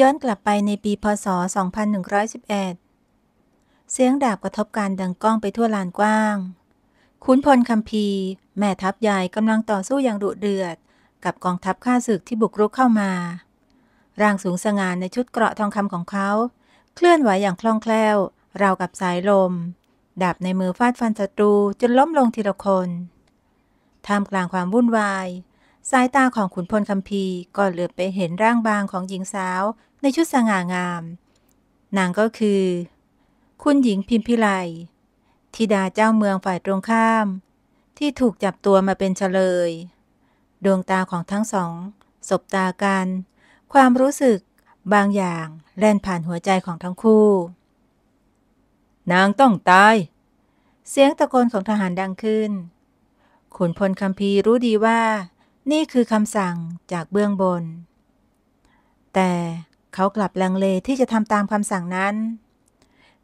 ย้อนกลับไปในปีพศ 2111 เสียงดาบกระทบการดังก้องไปทั่วลานกว้าง ขุนพลคำพีแม่ทัพใหญ่กำลังต่อสู้อย่างดุเดือด กับกองทัพข้าศึกที่บุกรุกเข้ามา ร่างสูงสง่านในชุดเกราะทองคำของเขา เคลื่อนไหวอย่างคล่องแคล่ว ราวกับสายลม ดาบในมือฟาดฟันศัตรู จนล้มลงทีละคน ท่ามกลางความวุ่นวายสายตาของขุนพลคำพีก็เหลือบไปเห็นร่างบางของหญิงสาวในชุดสง่างาม นางก็คือ คุณหญิงพิมพิไลธิดาเจ้าเมืองฝ่ายตรงข้าม ที่ถูกจับตัวมาเป็นเฉลย ดวงตาของทั้งสอง สบตากัน ความรู้สึกบางอย่างแล่นผ่านหัวใจของทั้งคู่ นางต้องตาย เสียงตะโกนของทหารดังขึ้น ขุนพลคำพีรู้ดีว่า นี่คือคำสั่งจากเบื้องบน แต่เขากลับลังเลที่จะทำตามคำสั่งนั้น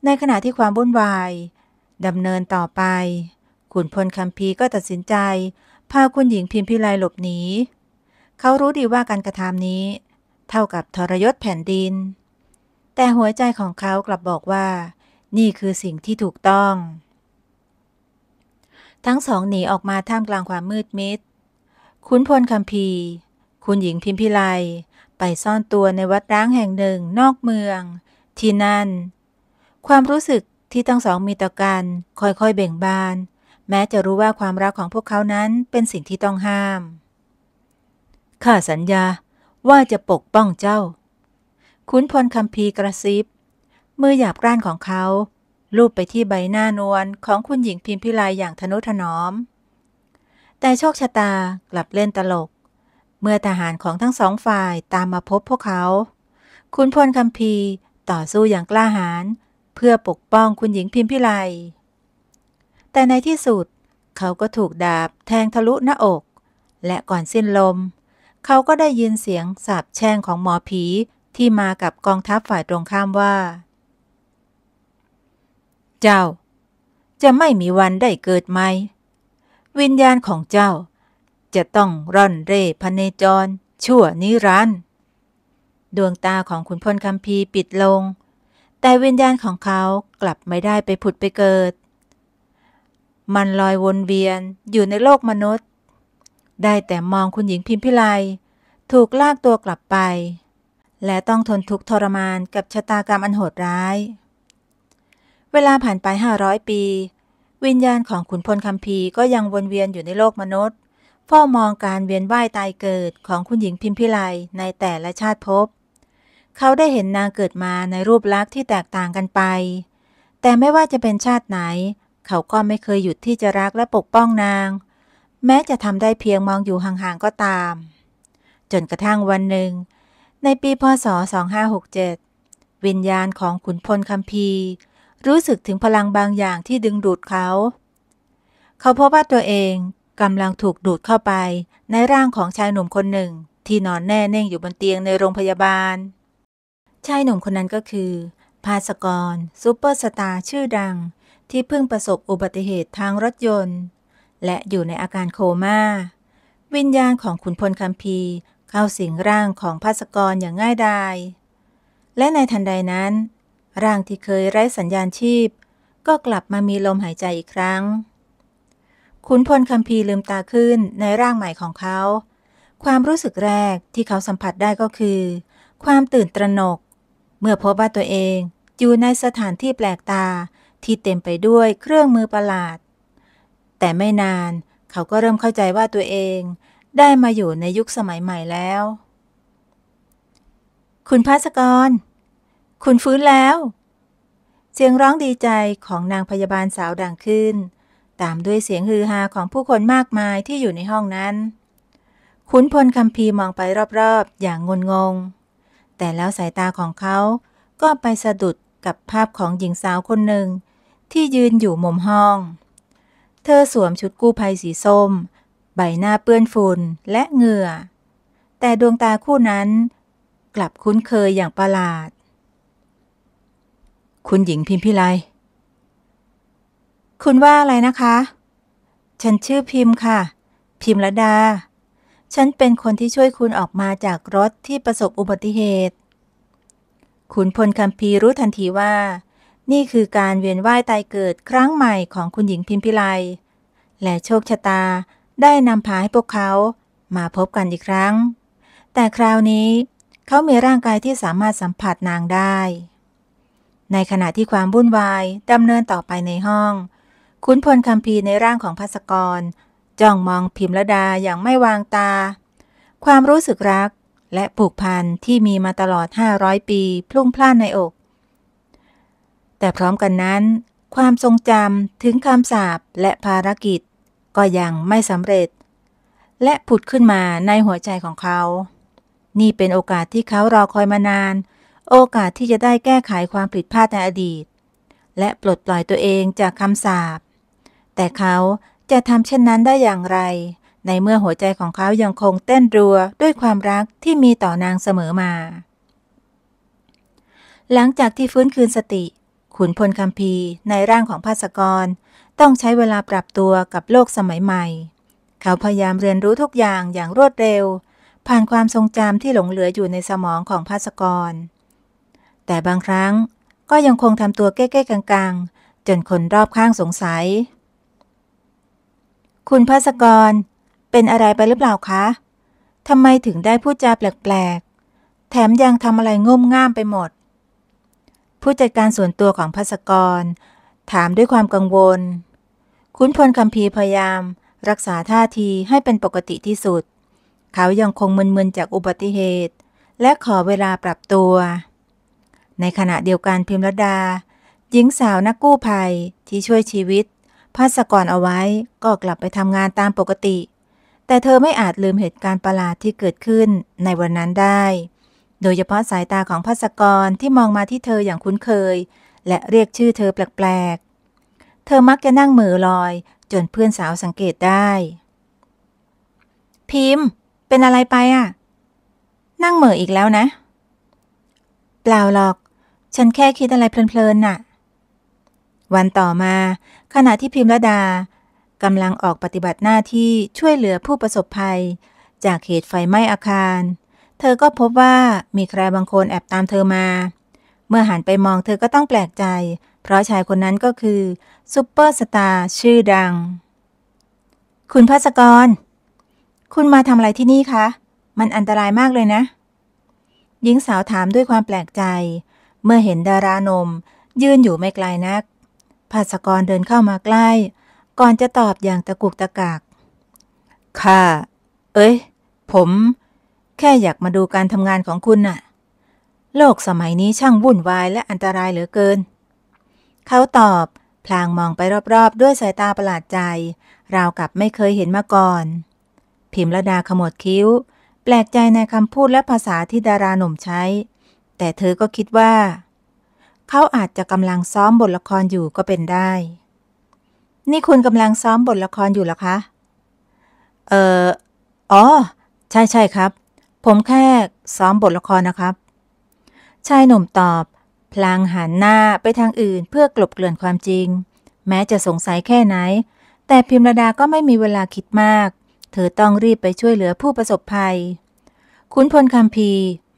ในขณะที่ความวุ่นวายดำเนินต่อไป ขุนพลคัมพีก็ตัดสินใจพาคุณหญิงพิมพิไลหลบหนี เขารู้ดีว่าการกระทำนี้ เท่ากับทรยศแผ่นดิน แต่หัวใจของเขากลับบอกว่า นี่คือสิ่งที่ถูกต้อง ทั้งสองหนีออกมาท่ามกลางความมืดมิดขุนพลคัมพี คุณหญิงพิมพิไลไปซ่อนตัวในวัดร้างแห่งหนึ่งนอกเมือง ที่นั่น ความรู้สึกที่ทั้งสองมีต่อกันค่อยๆ เบ่งบาน แม้จะรู้ว่าความรักของพวกเขานั้นเป็นสิ่งที่ต้องห้าม ข้าสัญญาว่าจะปกป้องเจ้าคุนพลคำพีกระซิบมือหยาบกร้านของเขา ลูบไปที่ใบหน้านวลของคุณหญิงพิมพิลายอย่างทนุถนอม แต่โชคชะตากลับเล่นตลกเมื่อทหารของทั้งสองฝ่ายตามมาพบพวกเขา คุณพลคำพี ต่อสู้อย่างกล้าหาญเพื่อปกป้องคุณหญิงพิมพิไล แต่ในที่สุด เขาก็ถูกดาบแทงทะลุหน้าอก และก่อนสิ้นลม เขาก็ได้ยินเสียงสาบแช่งของหมอผีที่มากับกองทัพฝ่ายตรงข้ามว่า เจ้า จะไม่มีวันได้เกิดใหม่วิญญาณของเจ้าจะต้องร่อนเร่พเนจร ชั่วนิรันด์ดวงตาของขุนพลคำพี ปิดลง แต่วิญญาณของเขากลับไม่ได้ไปผุดไปเกิด มันลอย วน เวียนอยู่ในโลกมนุษย์ ได้แต่มองคุณหญิงพิมพิไล ถูกลากตัวกลับไป และต้องทนทุกข์ทรมานกับ ชะตากรรมอันโหดร้าย เวลาผ่านไป 500 ปี วิญญาณของขุนพลคำพีก็ยังวนเวียนอยู่ในโลกมนุษย์เฝ้ามองการเวียนว่ายตายเกิดของคุณหญิงพิมพิไลในแต่ละชาติภพเขาได้เห็นนางเกิดมาในรูปลักษณ์ที่แตกต่างกันไป แต่ไม่ว่าจะเป็นชาติไหน เขาก็ไม่เคยหยุดที่จะรักและปกป้องนาง แม้จะทำได้เพียงมองอยู่ห่างๆ ก็ตาม จนกระทั่งวันหนึ่ง ในปีพศ2567 วิญญาณของขุนพลคัมพีรู้สึกถึงพลังบางอย่างที่ดึงดูดเขา เขาพบว่าตัวเองกำลังถูกดูดเข้าไปในร่างของชายหนุ่มคนหนึ่งที่นอนแน่เน่งอยู่บนเตียงในโรงพยาบาล ชายหนุ่มคนนั้นก็คือภาสกรซูเปอร์สตาร์ชื่อดัง ที่เพิ่งประสบอุบัติเหตุทางรถยนต์ และอยู่ในอาการโคมา่า วิญญาณของขุนพลคัมพีเข้าสิงร่างของภาสกรอย่างง่ายดายและในทันใดนั้น ร่างที่เคยไร้สัญญาณชีพ ก็กลับมามีลมหายใจอีกครั้งขุนพลคัมภีร์ลืมตาขึ้นในร่างใหม่ของเขา ความรู้สึกแรกที่เขาสัมผัสได้ก็คือ ความตื่นตระหนก เมื่อพบว่าตัวเอง อยู่ในสถานที่แปลกตาที่เต็มไปด้วยเครื่องมือประหลาด แต่ไม่นานเขาก็เริ่มเข้าใจว่าตัวเองได้มาอยู่ในยุคสมัยใหม่แล้ว คุณพัสกร คุณฟื้นแล้ว เสียงร้องดีใจของนางพยาบาลสาวดังขึ้นามด้วยเสียงฮือฮาของผู้คนมากมายที่อยู่ในห้องนั้นขุนพลคำพีมองไปรอบๆ อย่างงนงง แต่แล้วสายตาของเขาก็ไปสะดุดกับภาพของหญิงสาวคนหนึ่ง ที่ยืนอยู่มุมห้อง เธอสวมชุดกู้ภัยสีส้ม ใบหน้าเปื้อนฝุ่นและเหงื่อ แต่ดวงตาคู่นั้น กลับคุ้นเคยอย่างประหลาด คุณหญิงพิมพิไลคุณว่าอะไรนะคะ ฉันชื่อพิมพ์ค่ะ พิมพ์ละดา ฉันเป็นคนที่ช่วยคุณออกมาจากรถที่ประสบอุบัติเหตุขุนพลคัมพีรู้ทันทีว่า นี่คือการเวียนว่ายตายเกิดครั้งใหม่ของคุณหญิงพิมพิไล และโชคชะตาได้นำพาให้พวกเขามาพบกันอีกครั้ง แต่คราวนี้เขามีร่างกายที่สามารถสัมผัสนางได้ ในขณะที่ความวุ่นวายดำเนินต่อไปในห้องขุนพลคำพีในร่างของภัสกรจ้องมองพิมพ์ะดาอย่างไม่วางตา ความรู้สึกรักและผูกพันที่มีมาตลอด 500 ปี พลุ่งพล่านในอก แต่พร้อมกันนั้น ความทรงจำถึงคำสาบและภารกิจ ก็ยังไม่สำเร็จ และผุดขึ้นมาในหัวใจของเขา นี่เป็นโอกาสที่เขารอคอยมานาน โอกาสที่จะได้แก้ไขความผิดพลาดในอดีต และปลดปล่อยตัวเองจากคำสาบแต่เขาจะทำเช่นนั้นได้อย่างไร ในเมื่อหัวใจของเขายังคงเต้นรัวด้วยความรักที่มีต่อนางเสมอมา หลังจากที่ฟื้นคืนสติ ขุนพลคัมพีในร่างของภาสกร ต้องใช้เวลาปรับตัวกับโลกสมัยใหม่ เขาพยายามเรียนรู้ทุกอย่างอย่างรวดเร็ว ผ่านความทรงจำที่หลงเหลืออยู่ในสมองของภาสกร แต่บางครั้งก็ยังคงทำตัวเก้ๆกลางๆ จนคนรอบข้างสงสัยคุณพัสกรเป็นอะไรไปหรือเปล่าคะ ทำไมถึงได้พูดจาแปลกๆ แถมยังทำอะไรง่มง่ามไปหมด ผู้จัดการส่วนตัวของพัสกร ถามด้วยความกังวล คุณพลคำพีพยายาม รักษาท่าทีให้เป็นปกติที่สุด เขายังคงมึนๆจากอุบัติเหตุ และขอเวลาปรับตัว ในขณะเดียวกันพิมรดา หญิงสาวนักกู้ภัยที่ช่วยชีวิตพาสกรเอาไว้ก็กลับไปทำงานตามปกติ แต่เธอไม่อาจลืมเหตุการณ์ประหลาดที่เกิดขึ้นในวันนั้นได้ โดยเฉพาะสายตาของพาสกรที่มองมาที่เธออย่างคุ้นเคย และเรียกชื่อเธอแปลกๆ เธอมักจะนั่งมือลอย จนเพื่อนสาวสังเกตได้ พิมพ์ เป็นอะไรไปอ่ะ นั่งเหม่ออีกแล้วนะ เปล่าหรอก ฉันแค่คิดอะไรเพลินๆน่ะวันต่อมาขณะที่พิมรดากำลังออกปฏิบัติหน้าที่ช่วยเหลือผู้ประสบภัย จากเหตุไฟไหม้อาคาร เธอก็พบว่ามีใครบางคนแอบตามเธอมา เมื่อหันไปมองเธอก็ต้องแปลกใจ เพราะชายคนนั้นก็คือซูเปอร์สตาร์ชื่อดัง คุณพัสกร คุณมาทำอะไรที่นี่คะ มันอันตรายมากเลยนะ หญิงสาวถามด้วยความแปลกใจ เมื่อเห็นดารานมยืนอยู่ไม่ไกลนักภาสกรเดินเข้ามาใกล้ ก่อนจะตอบอย่างตะกุกตะกัก ค่ะ เอ้ย ผม แค่อยากมาดูการทำงานของคุณน่ะ โลกสมัยนี้ช่างวุ่นวายและอันตรายเหลือเกิน เขาตอบ พลางมองไปรอบๆด้วยสายตาประหลาดใจ ราวกับไม่เคยเห็นมาก่อน พิมพ์รดาขมวดคิ้ว แปลกใจในคำพูดและภาษาที่ดาราหนุ่มใช้ แต่เธอก็คิดว่าเขาอาจจะกำลังซ้อมบทละครอยู่ก็เป็นได้ นี่คุณกำลังซ้อมบทละครอยู่หรอคะ เอ่ออ๋อ ใช่ใช่ครับ ผมแค่ซ้อมบทละครนะครับ ชายหนุ่มตอบ พลางหันหน้าไปทางอื่น เพื่อกลบเกลื่อนความจริง แม้จะสงสัยแค่ไหน แต่พิมรดาก็ไม่มีเวลาคิดมาก เธอต้องรีบไปช่วยเหลือผู้ประสบภัย คุณพลคำพี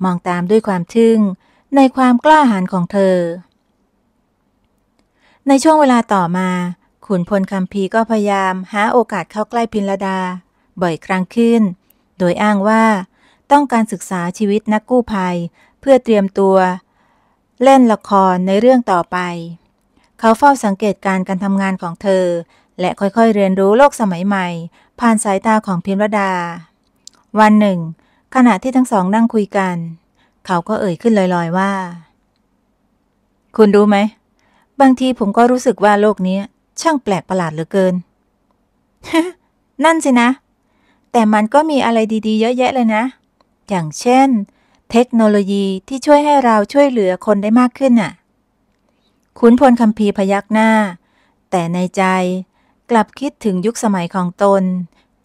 มองตามด้วยความทึ่งในความกล้าหาญของเธอ ในช่วงเวลาต่อมา ขุนพลคำพีก็พยายามหาโอกาสเข้าใกล้พินลดาบ่อยครั้งขึ้น โดยอ้างว่าต้องการศึกษาชีวิตนักกู้ภัย เพื่อเตรียมตัวเล่นละครในเรื่องต่อไป เขาเฝ้าสังเกตการการทำงานของเธอ และค่อยๆเรียนรู้โลกสมัยใหม่ ผ่านสายตาของพิมรดา วันหนึ่ง ขณะที่ทั้งสองนั่งคุยกันเขาก็เอ่ยขึ้นลอย ๆว่า คุณรู้ไหม บางทีผมก็รู้สึกว่าโลกนี้ช่างแปลกประหลาดเหลือเกิน นั่นสินะ แต่มันก็มีอะไรดีๆเยอะแยะเลยนะ อย่างเช่น เทคโนโลยีที่ช่วยให้เราช่วยเหลือคนได้มากขึ้นน่ะ คุณพลคำพีพยักหน้า แต่ในใจกลับคิดถึงยุคสมัยของตน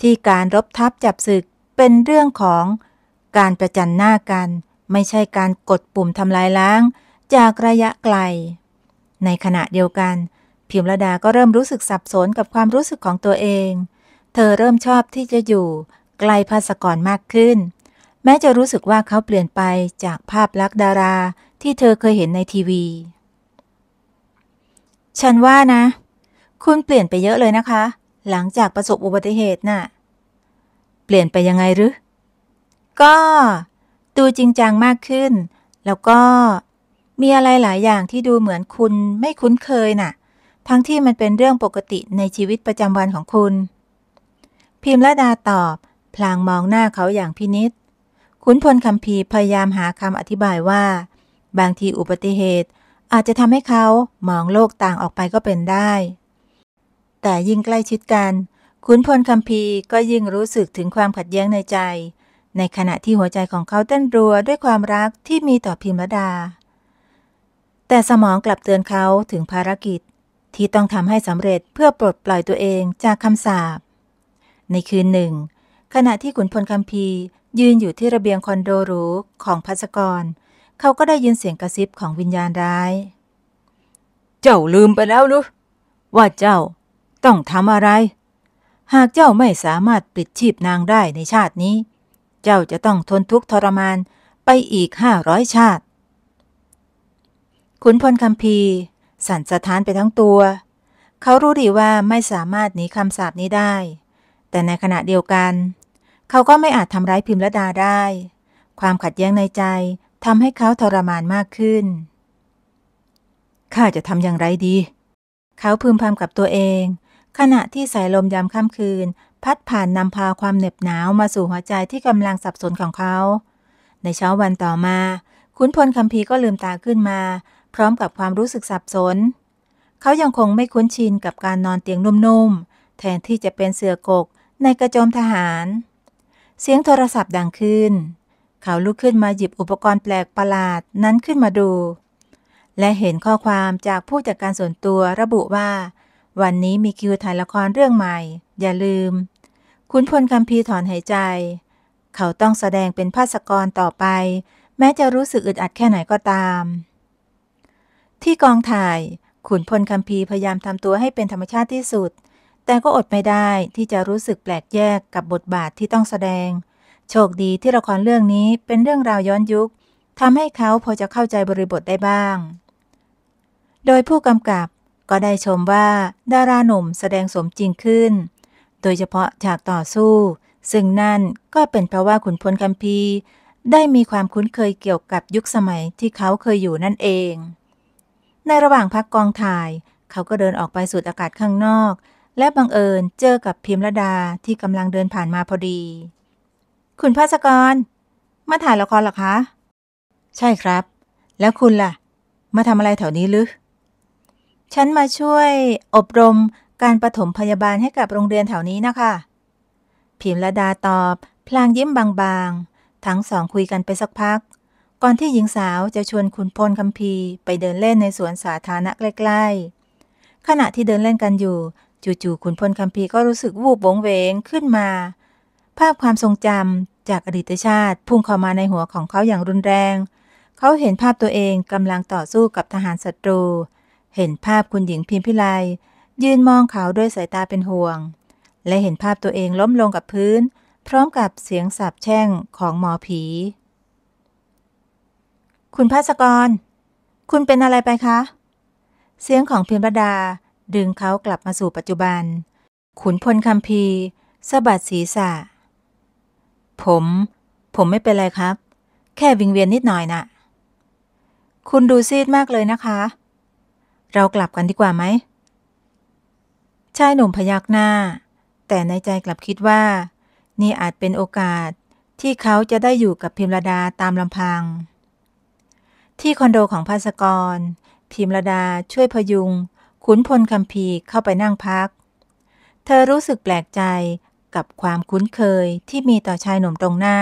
ที่การรบทัพจับศึกเป็นเรื่องของการประจันหน้ากันไม่ใช่การกดปุ่มทำลายล้าง จากระยะไกล ในขณะเดียวกันพิมรดา ก็เริ่มรู้สึกสับสนกับความรู้สึกของตัวเอง เธอเริ่มชอบที่จะอยู่ ไกลภาสกรมากขึ้น แม้จะรู้สึกว่าเขาเปลี่ยนไปจากภาพลักษณ์ดาราที่เธอเคยเห็นในทีวี ฉันว่านะ คุณเปลี่ยนไปเยอะเลยนะคะ หลังจากประสบอุบัติเหตุนะ่ะเปลี่ยนไปยังไงหรือก็ดูจริงจังมากขึ้น แล้วก็มีอะไรหลายอย่างที่ดูเหมือนคุณไม่คุ้นเคยนะ่ะ ทั้งที่มันเป็นเรื่องปกติในชีวิตประจำวันของคุณ พิมพ์ละดาตอบพลางมองหน้าเขาอย่างพินิษคุณพลคำพีพยายามหาคำอธิบายว่า บางทีอุบัติเหตุ อาจจะทำให้เขามองโลกต่างออกไปก็เป็นได้ แต่ยิ่งใกล้ชิดกันคุณพลคำพี ก็ยิ่งรู้สึกถึงความขัดแย้งในใจในขณะที่หัวใจของเขาเต้นรัวด้วยความรักที่มีต่อพิมรดา แต่สมองกลับเตือนเขาถึงภารกิจ ที่ต้องทำให้สำเร็จเพื่อปลดปล่อยตัวเองจากคำสาป ในคืนหนึ่ง ขณะที่ขุนพลคำพียืนอยู่ที่ระเบียงคอนโดหรูของพัสกร เขาก็ได้ยินเสียงกระซิบของวิญญาณร้าย เจ้าลืมไปแล้วหรือว่าเจ้าต้องทำอะไร หากเจ้าไม่สามารถปลิดชีพนางได้ในชาตินี้เจ้าจะต้องทนทุกข์ทรมานไปอีกห้าร้อยชาติ ขุนพลคำพีสั่นสะท้านไปทั้งตัว เขารู้ดีว่าไม่สามารถหนีคำสาปนี้ได้ แต่ในขณะเดียวกัน เขาก็ไม่อาจทำร้ายพิมพ์ดาได้ ความขัดแย้งในใจ ทำให้เขาทรมานมากขึ้น ข้าจะทำอย่างไรดี เขาพึมพำกับตัวเอง ขณะที่สายลมยามค่ำคืนพัดผ่านนำพาความเหน็บหนาวมาสู่หัวใจที่กำลังสับสนของเขา ในเช้าวันต่อมาขุนพลคัมพีก็ลืมตาขึ้นมา พร้อมกับความรู้สึกสับสน เขายังคงไม่คุ้นชินกับการนอนเตียงนุ่มๆ แทนที่จะเป็นเสือกก ในกระโจมทหาร เสียงโทรศัพท์ดังขึ้น เขาลุกขึ้นมาหยิบอุปกรณ์แปลกประหลาดนั้นขึ้นมาดู และเห็นข้อความจากผู้จัดการส่วนตัวระบุว่าวันนี้มีคิวถ่ายละครเรื่องใหม่ อย่าลืมคุณพลคำพีถอนหายใจ เขาต้องแสดงเป็นภาสกรต่อไป แม้จะรู้สึกอึดอัดแค่ไหนก็ตาม ที่กองถ่าย ขุนพลคำพีพยายามทำตัวให้เป็นธรรมชาติที่สุด แต่ก็อดไม่ได้ที่จะรู้สึกแปลกแยกกับบทบาทที่ต้องแสดง โชคดีที่ละครเรื่องนี้เป็นเรื่องราวย้อนยุคทำให้เขาพอจะเข้าใจบริบทได้บ้าง โดยผู้กำกับก็ได้ชมว่าดาราหนุ่มแสดงสมจริงขึ้น โดยเฉพาะฉากต่อสู้ ซึ่งนั่นก็เป็นเพราะว่าขุนพลคัมพี ได้มีความคุ้นเคยเกี่ยวกับยุคสมัยที่เขาเคยอยู่นั่นเอง ในระหว่างพักกองถ่าย เขาก็เดินออกไปสูดอากาศข้างนอก และบังเอิญเจอกับพิมระดาที่กำลังเดินผ่านมาพอดี คุณภาสกร มาถ่ายละครหรอคะ ใช่ครับ แล้วคุณล่ะ มาทำอะไรแถวนี้ลือฉันมาช่วยอบรมการปฐมพยาบาลให้กับโรงเรียนแถวนี้นะคะพิมรดาตอบ พลางยิ้มบางๆ ทั้งสองคุยกันไปสักพัก ก่อนที่หญิงสาวจะชวนคุณพลคัมพี ไปเดินเล่นในสวนสาธารณะใกล้ๆขณะที่เดินเล่นกันอยู่ จู่ๆคุณพลคัมพี ก็รู้สึกวูบวงเวงขึ้นมา ภาพความทรงจำจากอดีตชาติพุ่งเข้ามาในหัวของเขาอย่างรุนแรง เขาเห็นภาพตัวเองกำลังต่อสู้กับทหารศัตรูเห็นภาพคุณหญิงพิมพิไลยืนมองเขาด้วยสายตาเป็นห่วง และเห็นภาพตัวเองล้มลงกับพื้น พร้อมกับเสียงสาบแช่งของหมอผี คุณภาสกร คุณเป็นอะไรไปคะ เสียงของพิมพ์ดาดึงเขากลับมาสู่ปัจจุบัน ขุนพลคำพีสะบัดศีรษะ ผม ผมไม่เป็นไรครับ แค่วิงเวียนนิดหน่อยนะ่ะ คุณดูซีดมากเลยนะคะเรากลับกันดีกว่าไหมชายหนุ่มพยักหน้า แต่ในใจกลับคิดว่า นี่อาจเป็นโอกาสที่เขาจะได้อยู่กับพิมรดาตามลำพัง ที่คอนโดของภาสกร พิมรดาช่วยพยุงขุนพลคำพีเข้าไปนั่งพัก เธอรู้สึกแปลกใจกับความคุ้นเคยที่มีต่อชายหนุ่มตรงหน้า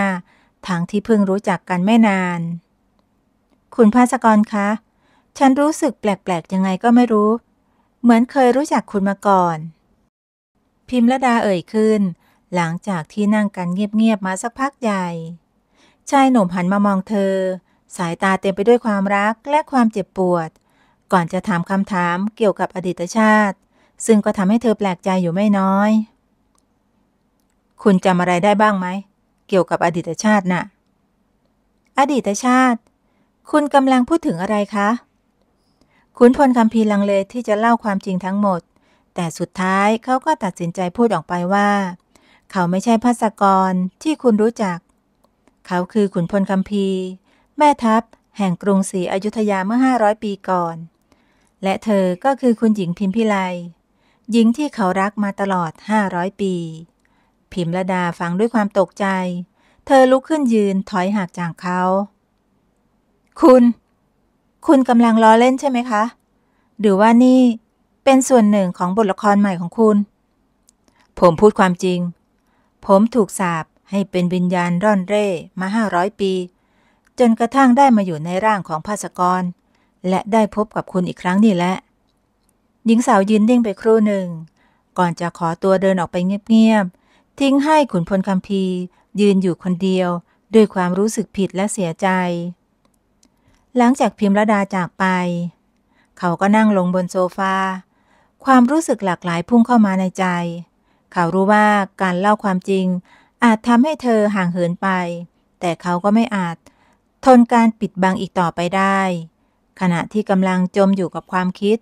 ทั้งที่เพิ่งรู้จักกันไม่นาน คุณภาสกรคะฉันรู้สึกแปลก ๆ ยังไงก็ไม่รู้ เหมือนเคยรู้จักคุณมาก่อน พิมพ์ละดาเอ่ยขึ้น หลังจากที่นั่งกันเงียบๆ มาสักพักใหญ่ ชายหนุ่มหันมามองเธอ สายตาเต็มไปด้วยความรักและความเจ็บปวด ก่อนจะถามคำถามเกี่ยวกับอดีตชาติ ซึ่งก็ทำให้เธอแปลกใจอยู่ไม่น้อย คุณจำอะไรได้บ้างไหม เกี่ยวกับอดีตชาตินะ่ะ อดีตชาติ คุณกำลังพูดถึงอะไรคะขุนพลคำพีลังเลที่จะเล่าความจริงทั้งหมด แต่สุดท้ายเขาก็ตัดสินใจพูดออกไปว่า เขาไม่ใช่ภาสกรที่คุณรู้จัก เขาคือขุนพลคำพีแม่ทัพ แห่งกรุงศรีอยุธยาเมื่อ 500 ปีก่อน และเธอก็คือคุณหญิงพิมพิไล หญิงที่เขารักมาตลอด 500 ปี พิมระดาฟังด้วยความตกใจ เธอลุกขึ้นยืนถอยห่างจากเขา คุณคุณกำลังล้อเล่นใช่ไหมคะ หรือว่านี่เป็นส่วนหนึ่งของบทละครใหม่ของคุณ ผมพูดความจริง ผมถูกสาบให้เป็นวิญญาณร่อนเร่มาห้าร้อยปี จนกระทั่งได้มาอยู่ในร่างของภาสกร และได้พบกับคุณอีกครั้งนี่แหละ หญิงสาวยืนนิ่งไปครู่หนึ่ง ก่อนจะขอตัวเดินออกไปเงียบๆทิ้งให้ขุนพลคำพียืนอยู่คนเดียว ด้วยความรู้สึกผิดและเสียใจหลังจากพิมพ์ระดาจากไป เขาก็นั่งลงบนโซฟาความรู้สึกหลากหลายพุ่งเข้ามาในใจ เขารู้ว่าการเล่าความจริง อาจทำให้เธอห่างเหินไป แต่เขาก็ไม่อาจทนการปิดบังอีกต่อไปได้ ขณะที่กำลังจมอยู่กับความคิด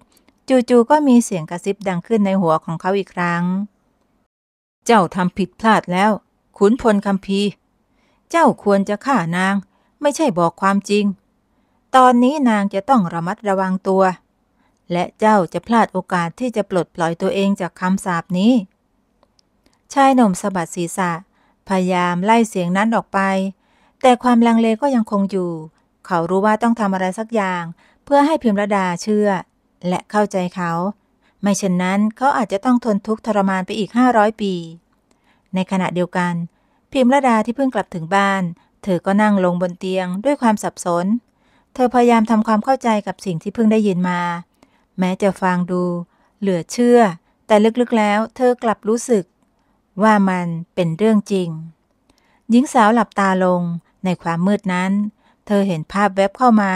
จู่ๆก็มีเสียงกระซิบดังขึ้นในหัวของเขาอีกครั้ง เจ้าทำผิดพลาดแล้วขุนพลคำพีเจ้าควรจะฆ่านางไม่ใช่บอกความจริงตอนนี้นางจะต้องระมัดระวังตัว และเจ้าจะพลาดโอกาสที่จะปลดปล่อยตัวเองจากคำสาปนี้ ชายหนุ่มสะบัดศีรษะ พยายาม ไล่เสียงนั้นออกไป แต่ความลังเลก็ยังคงอยู่ เขารู้ว่าต้องทำอะไรสักอย่าง เพื่อให้พิมรดาเชื่อ และเข้าใจเขา ไม่เช่นนั้นเขาอาจจะต้องทนทุกข์ทรมานไปอีกห้าร้อยปี ในขณะเดียวกัน พิมรดาที่เพิ่งกลับถึงบ้านเธอก็นั่งลงบนเตียงด้วยความสับสนเธอพยายามทำความเข้าใจกับสิ่งที่เพิ่งได้ยินมา แม้จะฟังดู เหลือเชื่อ แต่ลึกๆแล้ว เธอกลับรู้สึก ว่ามันเป็นเรื่องจริง หญิงสาวหลับตาลงในความมืดนั้น เธอเห็นภาพแวบเข้ามา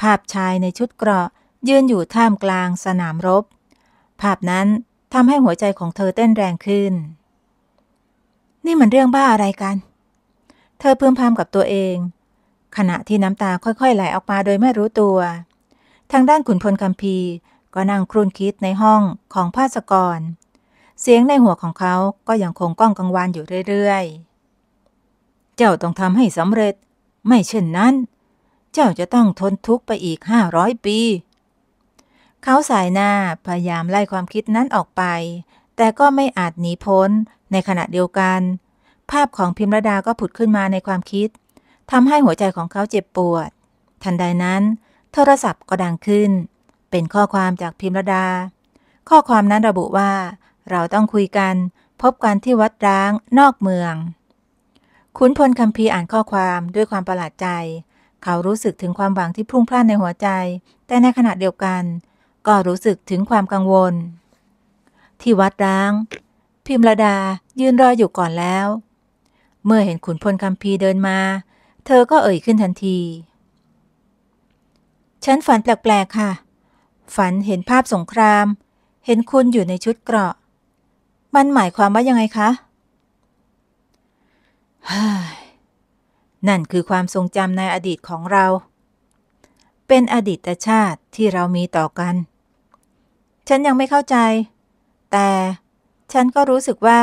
ภาพชายในชุดเกราะยืนอยู่ท่ามกลางสนามรบ ภาพนั้นทำให้หัวใจของเธอเต้นแรงขึ้น นี่มันเรื่องบ้าอะไรกัน เธอพึมพำกับตัวเองขณะที่น้ำตาค่อยๆไหลออกมาโดยไม่รู้ตัว ทางด้านขุนพลคำพีก็นั่งครุ่นคิดในห้องของภาสกร เสียงในหัวของเขาก็ยังคงก้องกังวานอยู่เรื่อยๆ เจ้าต้องทำให้สำเร็จ ไม่เช่นนั้น เจ้าจะต้องทนทุกข์ไปอีกห้าร้อยปี เขาสายหน้าพยายามไล่ความคิดนั้นออกไป แต่ก็ไม่อาจหนีพ้นในขณะเดียวกัน ภาพของพิมรดาก็ผุดขึ้นมาในความคิดทำให้หัวใจของเขาเจ็บปวด ทันใดนั้น โทรศัพท์ก็ดังขึ้น เป็นข้อความจากพิมรดา ข้อความนั้นระบุว่า เราต้องคุยกัน พบกันที่วัดร้างนอกเมือง ขุนพลคำพีอ่านข้อความด้วยความประหลาดใจ เขารู้สึกถึงความหวังที่พุ่งพล่านในหัวใจ แต่ในขณะเดียวกัน ก็รู้สึกถึงความกังวล ที่วัดร้าง พิมรดายืนรออยู่ก่อนแล้ว เมื่อเห็นขุนพลคำพีเดินมาเธอก็เอ่ยขึ้นทันที ฉันฝันแปลกๆ ค่ะ ฝันเห็นภาพสงคราม เห็นคุณอยู่ในชุดเกราะ มันหมายความว่ายังไงคะ นั่นคือความทรงจำในอดีตของเรา เป็นอดีตชาติที่เรามีต่อกัน ฉันยังไม่เข้าใจ แต่ฉันก็รู้สึกว่า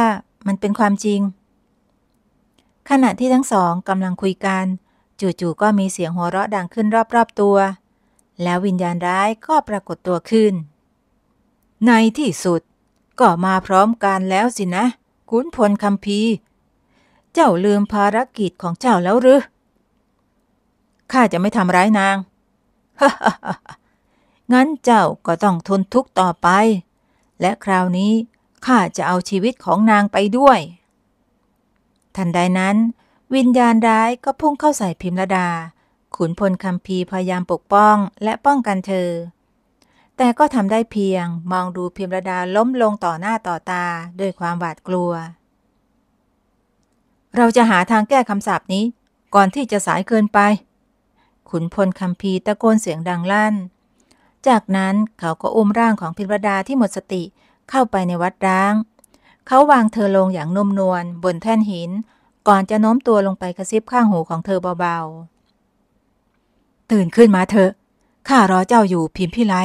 มันเป็นความจริงขณะที่ทั้งสองกำลังคุยกันจู่ๆก็มีเสียงหัวเราะดังขึ้นรอบๆตัว แล้ววิญญาณร้ายก็ปรากฏตัวขึ้น ในที่สุดก็มาพร้อมกันแล้วสินะขุนพลคำพี เจ้าลืมภารกิจของเจ้าแล้วหรือข้าจะไม่ทำร้ายนางงั้นเจ้าก็ต้องทนทุกข์ต่อไป และคราวนี้ข้าจะเอาชีวิตของนางไปด้วยทันใดนั้นวิญญาณร้ายก็พุ่งเข้าใส่พิมรดา ขุนพลคำพีพยายามปกป้องและป้องกันเธอ แต่ก็ทำได้เพียงมองดูพิมรดาล้มลงต่อหน้าต่อตาด้วยความหวาดกลัว เราจะหาทางแก้คำสาปนี้ ก่อนที่จะสายเกินไป ขุนพลคำพีตะโกนเสียงดังลั่นจากนั้นเขาก็อุ้มร่างของพิมรดาที่หมดสติเข้าไปในวัดร้างเขาวางเธอลงอย่างนุ่มนวลบนแท่นหิน ก่อนจะโน้มตัวลงไปกระซิบข้างหูของเธอเบาๆ ตื่นขึ้นมาเถอะข้ารอเจ้าอยู่พิมพิไล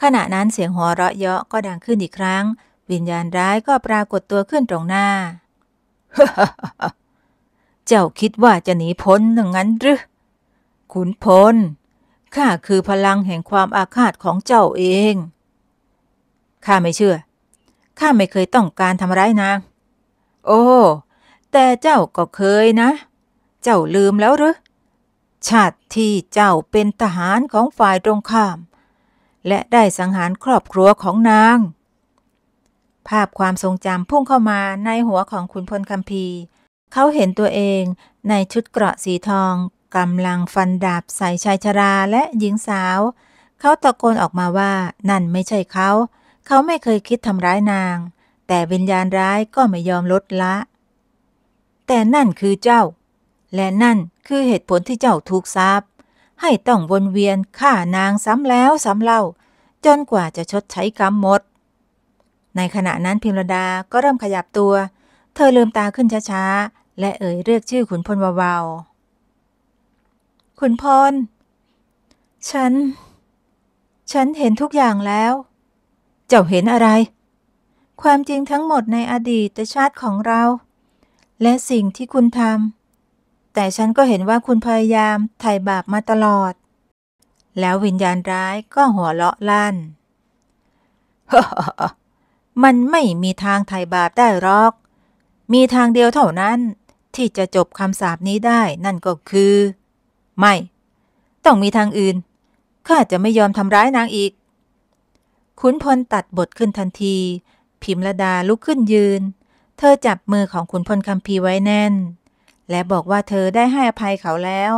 ขณะนั้นเสียงหัวเราะเยาะก็ดังขึ้นอีกครั้ง วิญญาณร้ายก็ปรากฏตัวขึ้นตรงหน้า เจ้าคิดว่าจะหนีพ้นหนึ่งงั้นหรือขุนพลข้าคือพลังแห่งความอาฆาตของเจ้าเองข้าไม่เชื่อข้าไม่เคยต้องการทำร้ายนาง โอ้ แต่เจ้าก็เคยนะ เจ้าลืมแล้วหรือชาติที่เจ้าเป็นทหารของฝ่ายตรงข้าม และได้สังหารครอบครัวของนาง ภาพความทรงจำพุ่งเข้ามาในหัวของขุนพลคัมพี เขาเห็นตัวเองในชุดเกราะสีทองกำลังฟันดาบใส่ชายชราและหญิงสาว เขาตะโกนออกมาว่า นั่นไม่ใช่เขาเเขาไม่เคยคิดทำร้ายนาง แต่วิญญาณร้ายก็ไม่ยอมลดละ แต่นั่นคือเจ้า และนั่นคือเหตุผลที่เจ้าถูกซาบให้ต้องวนเวียนฆ่านางซ้ำแล้ว ซ้ำเล่า จนกว่าจะชดใช้กรรมหมด ในขณะนั้นพิมรดาก็เริ่มขยับตัว เธอลืมตาขึ้นช้าๆ และเอ่ยเรียกชื่อขุนพลเบาๆขุนพล ฉัน ฉันเห็นทุกอย่างแล้วเจ้าเห็นอะไร ความจริงทั้งหมดในอดีตชาติของเรา และสิ่งที่คุณทำ แต่ฉันก็เห็นว่าคุณพยายามไถ่บาปมาตลอด แล้ววิญญาณร้ายก็หัวเราะลั่น มันไม่มีทางไถ่บาปได้หรอก มีทางเดียวเท่านั้นที่จะจบคำสาปนี้ได้นั่นก็คือ ไม่ ต้องมีทางอื่น ข้าจะไม่ยอมทำร้ายนางอีกขุนพลตัดบทขึ้นทันที พิมรดาลุกขึ้นยืน เธอจับมือของขุนพลคำพีไว้แน่น และบอกว่าเธอได้ให้อภัยเขาแล้ว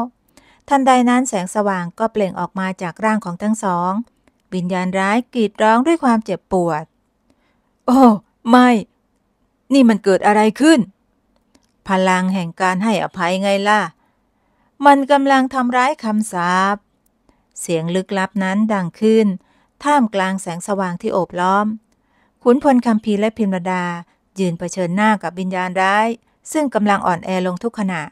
ทันใดนั้นแสงสว่างก็เปล่งออกมาจากร่างของทั้งสอง วิญญาณร้ายกรีดร้องด้วยความเจ็บปวด โอ้ ไม่ นี่มันเกิดอะไรขึ้น พลังแห่งการให้อภัยไงล่ะ มันกำลังทำร้ายคำสาป เสียงลึกลับนั้นดังขึ้นท่ามกลางแสงสว่างที่โอบล้อม ขุนพลคำพีและพิมรดา ยืนเผชิญหน้ากับวิญญาณร้าย ซึ่งกำลังอ่อนแอลงทุกขณะ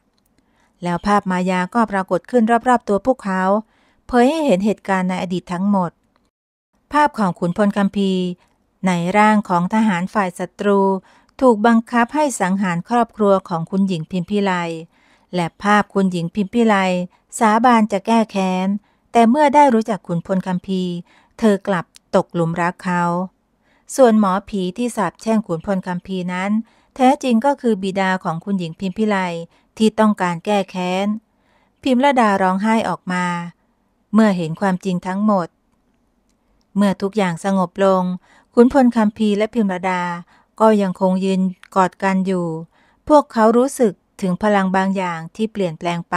แล้วภาพมายาก็ปรากฏขึ้นรอบๆตัวพวกเขา เผยให้เห็นเหตุการณ์ในอดีตทั้งหมด ภาพของขุนพลคำพี ในร่างของทหารฝ่ายศัตรู ถูกบังคับให้สังหารครอบครัวของคุณหญิงพิมพิไล และภาพคุณหญิงพิมพิไล สาบานจะแก้แค้น แต่เมื่อได้รู้จักขุนพลคำพีเธอกลับตกหลุมรักเขา ส่วนหมอผีที่สาบแช่งขุนพลคำพีนั้น แท้จริงก็คือบิดาของคุณหญิงพิมพิไลที่ต้องการแก้แค้น พิมละดาร้องไห้ออกมา เมื่อเห็นความจริงทั้งหมด เมื่อทุกอย่างสงบลงขุนพลคำพีและพิมละดา ก็ยังคงยืนกอดกันอยู่ พวกเขารู้สึกถึงพลังบางอย่างที่เปลี่ยนแปลงไป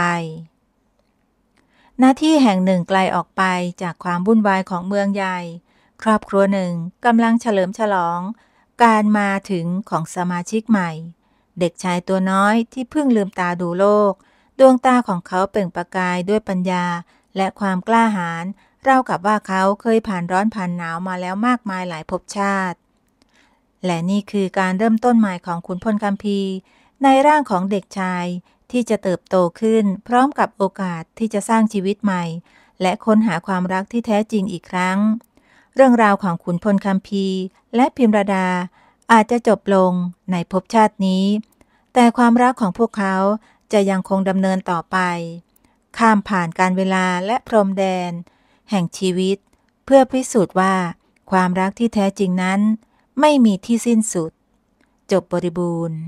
หน้าที่แห่งหนึ่งไกลออกไปจากความวุ่นวายของเมืองใหญ่ ครอบครัวหนึ่งกำลังเฉลิมฉลอง การมาถึงของสมาชิกใหม่ เด็กชายตัวน้อยที่เพิ่งลืมตาดูโลก ดวงตาของเขาเปล่งประกายด้วยปัญญา และความกล้าหาญราวกับว่าเขาเคยผ่านร้อนผ่านหนาวมาแล้วมากมายหลายภพชาติ และนี่คือการเริ่มต้นใหม่ของขุนพลคัมพีในร่างของเด็กชายที่จะเติบโตขึ้นพร้อมกับโอกาสที่จะสร้างชีวิตใหม่ และค้นหาความรักที่แท้จริงอีกครั้ง เรื่องราวของขุนพลคัมพี และพิมรดาอาจจะจบลงในภพชาตินี้ แต่ความรักของพวกเขาจะยังคงดำเนินต่อไป ข้ามผ่านการเวลาและพรมแดน แห่งชีวิต เพื่อพิสูจน์ว่าความรักที่แท้จริงนั้น ไม่มีที่สิ้นสุด จบบริบูรณ์